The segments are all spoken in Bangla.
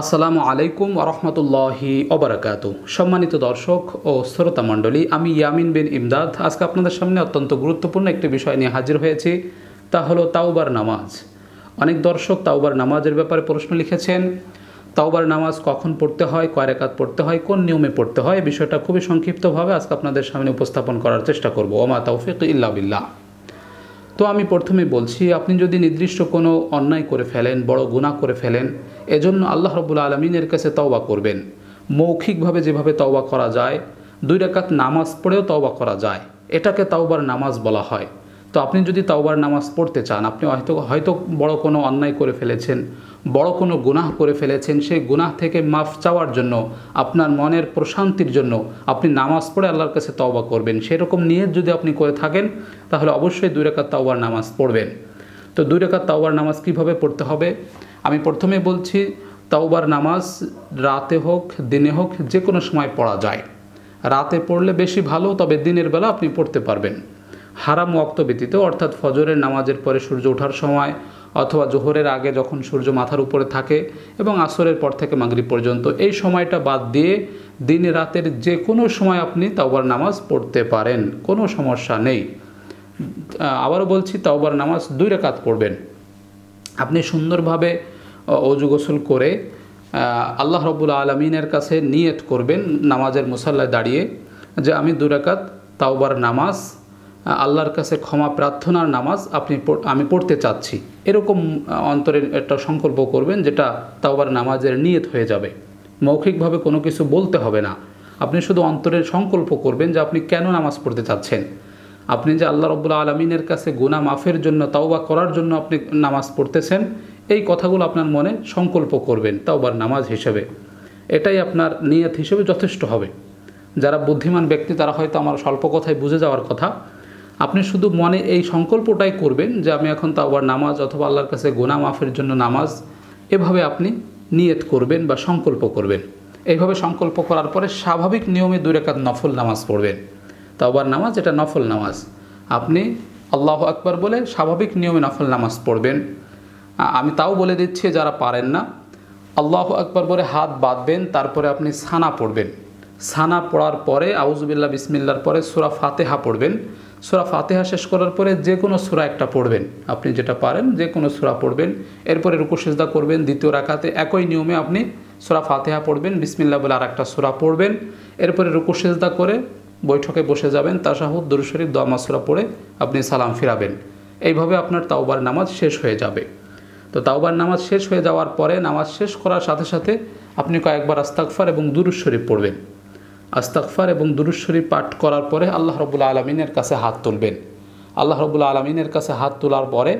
আসসালামু আলাইকুম রহমতুল্লাহি অবরাকাত সম্মানিত দর্শক ও শ্রোতা মণ্ডলী আমি ইয়ামিন বিন ইমদাদ আজকে আপনাদের সামনে অত্যন্ত গুরুত্বপূর্ণ একটি বিষয় নিয়ে হাজির হয়েছি তা হলো তাওবার নামাজ অনেক দর্শক তাওবার নামাজের ব্যাপারে প্রশ্ন লিখেছেন তাওবার নামাজ কখন পড়তে হয় কয় পড়তে হয় কোন নিয়মে পড়তে হয় বিষয়টা খুবই সংক্ষিপ্তভাবে আজকে আপনাদের সামনে উপস্থাপন করার চেষ্টা করবো ওমা তৌফিক ইল্লা বিল্লাহ তো আমি প্রথমে বলছি আপনি যদি নির্দিষ্ট কোনো অন্যায় করে ফেলেন বড় গুণা করে ফেলেন এজন্য আল্লাহ রবুল আলমিনের কাছে তওবা করবেন মৌখিকভাবে যেভাবে তওবা করা যায় দুই রেখাত নামাজ পড়েও তওবা করা যায় এটাকে তাওবার নামাজ বলা হয় তো আপনি যদি তাওবার নামাজ পড়তে চান আপনি হয়তো হয়তো বড় কোনো অন্যায় করে ফেলেছেন বড় কোনো গুনাহ করে ফেলেছেন সেই গুনাহ থেকে মাফ চাওয়ার জন্য আপনার মনের প্রশান্তির জন্য আপনি নামাজ পড়ে আল্লাহর কাছে তওবা করবেন সেরকম নিয়ে যদি আপনি করে থাকেন তাহলে অবশ্যই দুই রেখা তাওবার নামাজ পড়বেন তো দুই রেখা তাওবার নামাজ কিভাবে পড়তে হবে আমি প্রথমে বলছি তাওবার নামাজ রাতে হোক দিনে হোক যে কোনো সময় পড়া যায় রাতে পড়লে বেশি ভালো তবে দিনের বেলা আপনি পড়তে পারবেন হারাম ওয়াক্ত ব্যতীত অর্থাৎ ফজরের নামাজের পরে সূর্য ওঠার সময় অথবা জোহরের আগে যখন সূর্য মাথার উপরে থাকে এবং আসরের পর থেকে মাগরি পর্যন্ত এই সময়টা বাদ দিয়ে দিনে রাতের যে কোনো সময় আপনি তাওবার নামাজ পড়তে পারেন কোনো সমস্যা নেই আবারও বলছি তাওবার নামাজ দুই রেখাত পড়বেন আপনি সুন্দরভাবে অজু গোসল করে আল্লাহ রবুল আলমিনের কাছে নিয়ত করবেন নামাজের মুসাল্লায় দাঁড়িয়ে যে আমি দুরাকাত তাওবার নামাজ আল্লাহর কাছে ক্ষমা প্রার্থনার নামাজ আপনি আমি পড়তে চাচ্ছি এরকম অন্তরের একটা সংকল্প করবেন যেটা তাওবার নামাজের নিয়ত হয়ে যাবে মৌখিকভাবে কোনো কিছু বলতে হবে না আপনি শুধু অন্তরের সংকল্প করবেন যে আপনি কেন নামাজ পড়তে চাচ্ছেন আপনি যে আল্লাহ রবুল্লা আলমিনের কাছে গুনা মাফের জন্য তাওবা করার জন্য আপনি নামাজ পড়তেছেন এই কথাগুলো আপনার মনে সংকল্প করবেন তাওবার নামাজ হিসেবে এটাই আপনার নিয়ত হিসেবে যথেষ্ট হবে যারা বুদ্ধিমান ব্যক্তি তারা হয়তো আমার স্বল্প কথায় বুঝে যাওয়ার কথা আপনি শুধু মনে এই সংকল্পটাই করবেন যে আমি এখন তাওবার নামাজ অথবা আল্লাহর কাছে গোনা মাফের জন্য নামাজ এভাবে আপনি নিয়ত করবেন বা সংকল্প করবেন এইভাবে সংকল্প করার পরে স্বাভাবিক নিয়মে দুই রেখাত নফল নামাজ পড়বেন তাওবার নামাজ এটা নফল নামাজ আপনি আল্লাহ আকবার বলে স্বাভাবিক নিয়মে নফল নামাজ পড়বেন আমি তাও বলে দিচ্ছি যারা পারেন না আল্লাহ আকবার বলে হাত বাঁধবেন তারপরে আপনি সানা পড়বেন সানা পড়ার পরে আউজবিল্লা বিসমিল্লার পরে সুরা ফাতেহা পড়বেন সুরা ফাতেহা শেষ করার পরে যে কোনো সুরা একটা পড়বেন আপনি যেটা পারেন যে কোনো সুরা পড়বেন এরপরে রুকুসেজদা করবেন দ্বিতীয় রাখাতে একই নিয়মে আপনি সুরা ফাতেহা পড়বেন বিসমিল্লা বলে আর একটা সুরা পড়বেন এরপরে রুকুসেজদা করে বৈঠকে বসে যাবেন তাসাহুদ দুরুশরীফ দোয়ামাসুরা পড়ে আপনি সালাম ফিরাবেন এইভাবে আপনার তাওবার নামাজ শেষ হয়ে যাবে তো তাওবার নামাজ শেষ হয়ে যাওয়ার পরে নামাজ শেষ করার সাথে সাথে আপনি কয়েকবার আস্তাকফার এবং দুরুশ শরীফ পড়বেন আস্তাকফার এবং দুরুশ্বরী পাঠ করার পরে আল্লাহ রবুল্লা আলমিনের কাছে হাত তুলবেন আল্লাহ রবুল্লা আলমিনের কাছে হাত তোলার পরে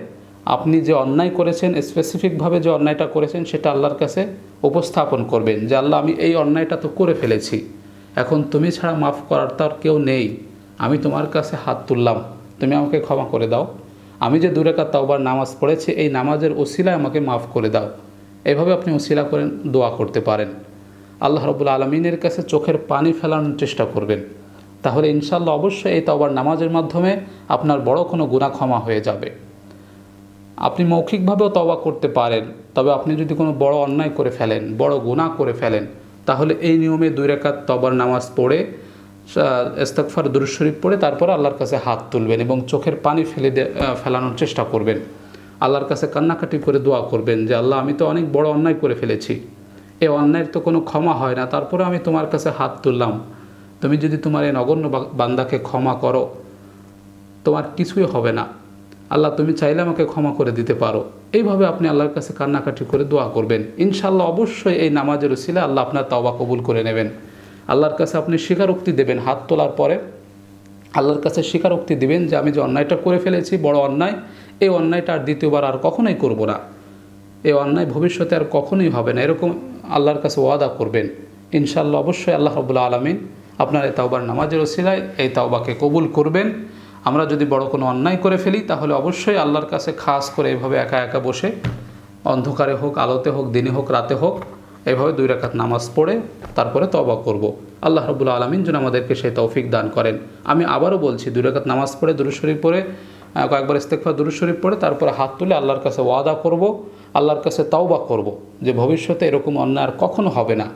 আপনি যে অন্যায় করেছেন স্পেসিফিকভাবে যে অন্যায়টা করেছেন সেটা আল্লাহর কাছে উপস্থাপন করবেন যে আল্লাহ আমি এই অন্যায়টা তো করে ফেলেছি এখন তুমি ছাড়া মাফ করার তার কেউ নেই আমি তোমার কাছে হাত তুললাম তুমি আমাকে ক্ষমা করে দাও আমি যে দূরেকার তাওবার নামাজ পড়েছি এই নামাজের ওসিলায় আমাকে মাফ করে দাও এভাবে আপনি ওসিলা করেন দোয়া করতে পারেন আল্লাহ রবুল আলমিনের কাছে চোখের পানি ফেলানোর চেষ্টা করবেন তাহলে ইনশাল্লাহ অবশ্যই এই তবার নামাজের মাধ্যমে আপনার বড় কোনো গুণা ক্ষমা হয়ে যাবে আপনি মৌখিকভাবেও তবা করতে পারেন তবে আপনি যদি কোনো বড় অন্যায় করে ফেলেন বড় গুণা করে ফেলেন তাহলে এই নিয়মে দুই রেখাত তবার নামাজ পড়ে ইস্তাকফার দুরশরীফ পড়ে তারপর আল্লাহর কাছে হাত তুলবেন এবং চোখের পানি ফেলে ফেলানোর চেষ্টা করবেন আল্লাহর কাছে কান্নাকাটি করে দোয়া করবেন যে আল্লাহ আমি তো অনেক বড় অন্যায় করে ফেলেছি এ অন্যায়ের তো কোনো ক্ষমা হয় না তারপরে আমি তোমার কাছে হাত তুললাম তুমি যদি তোমার এই নগণ্য বান্দাকে ক্ষমা করো তোমার কিছুই হবে না আল্লাহ তুমি চাইলে আমাকে ক্ষমা করে দিতে পারো এইভাবে আপনি আল্লাহর কাছে কান্নাকাটি করে দোয়া করবেন ইনশাল্লাহ অবশ্যই এই নামাজের উসিলে আল্লাহ আপনার তাওবা কবুল করে নেবেন আল্লাহর কাছে আপনি স্বীকারোক্তি দেবেন হাত তোলার পরে আল্লাহর কাছে স্বীকারোক্তি দিবেন যে আমি যে অন্যায়টা করে ফেলেছি বড় অন্যায় এই অন্যায়টা আর দ্বিতীয়বার আর কখনোই করব না এই অন্যায় ভবিষ্যতে আর কখনোই হবে না এরকম আল্লাহর কাছে ওয়াদা করবেন ইনশাল্লাহ অবশ্যই আল্লাহ রবুল্লা আলমিন আপনার এই তাওবার নামাজের ওসিলায় এই তাওবাকে কবুল করবেন আমরা যদি বড় কোনো অন্যায় করে ফেলি তাহলে অবশ্যই আল্লাহর কাছে খাস করে এভাবে একা একা বসে অন্ধকারে হোক আলোতে হোক দিনে হোক রাতে হোক এভাবে দুই রাকাত নামাজ পড়ে তারপরে তবা করব। আল্লাহ রবুল্লা আলমিন যেন আমাদেরকে সেই তৌফিক দান করেন আমি আবারও বলছি দুই রাকাত নামাজ পড়ে দুরুশরী পড়ে হ্যাঁ, কয়েকবার ইস্তেকফা দুরু শরীফ পড়ে তারপরে হাত তুলে আল্লাহর কাছে ওয়াদা করব আল্লাহর কাছে তাওবা করব যে ভবিষ্যতে এরকম অন্যায় আর কখনো হবে না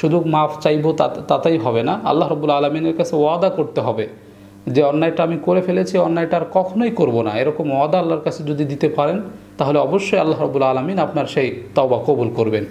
শুধু মাফ চাইব তাতেই হবে না আল্লাহ রবুল্লা আলমিনের কাছে ওয়াদা করতে হবে যে অন্যায়টা আমি করে ফেলেছি অন্যায়টা আর কখনোই করব না এরকম ওয়াদা আল্লাহর কাছে যদি দিতে পারেন তাহলে অবশ্যই আল্লাহ রবুল্লা আলমিন আপনার সেই তাওবা কবুল করবেন